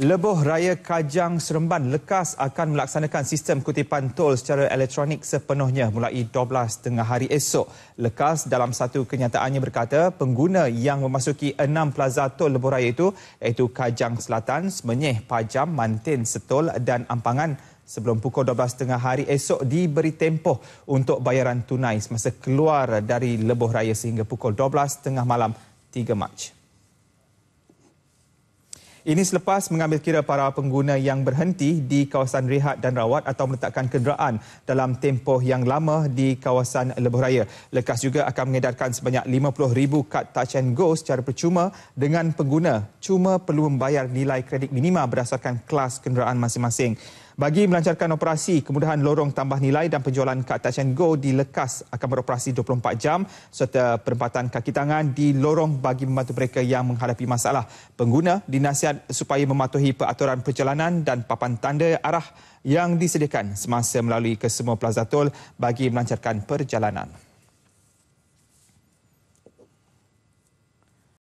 Lebuh Raya Kajang Seremban lekas akan melaksanakan sistem kutipan tol secara elektronik sepenuhnya mulai 12 tengah hari esok. Lekas dalam satu kenyataannya berkata, pengguna yang memasuki enam plaza tol Lebuh Raya itu iaitu Kajang Selatan, Semenyih, Pajam, Mantin, Setol dan Ampangan sebelum pukul 12 tengah hari esok diberi tempoh untuk bayaran tunai semasa keluar dari Lebuh Raya sehingga pukul 12 tengah malam 3 Mac. Ini selepas mengambil kira para pengguna yang berhenti di kawasan rehat dan rawat atau meletakkan kenderaan dalam tempoh yang lama di kawasan lebuh raya. Lekas juga akan mengedarkan sebanyak 50,000 kad touch and go secara percuma dengan pengguna cuma perlu membayar nilai kredit minima berdasarkan kelas kenderaan masing-masing. Bagi melancarkan operasi, kemudahan lorong tambah nilai dan penjualan kad Touch Go dilekas akan beroperasi 24 jam serta perempatan kaki tangan di lorong bagi membantu mereka yang menghadapi masalah. Pengguna dinasihat supaya mematuhi peraturan perjalanan dan papan tanda arah yang disediakan semasa melalui kesemua plaza tol bagi melancarkan perjalanan.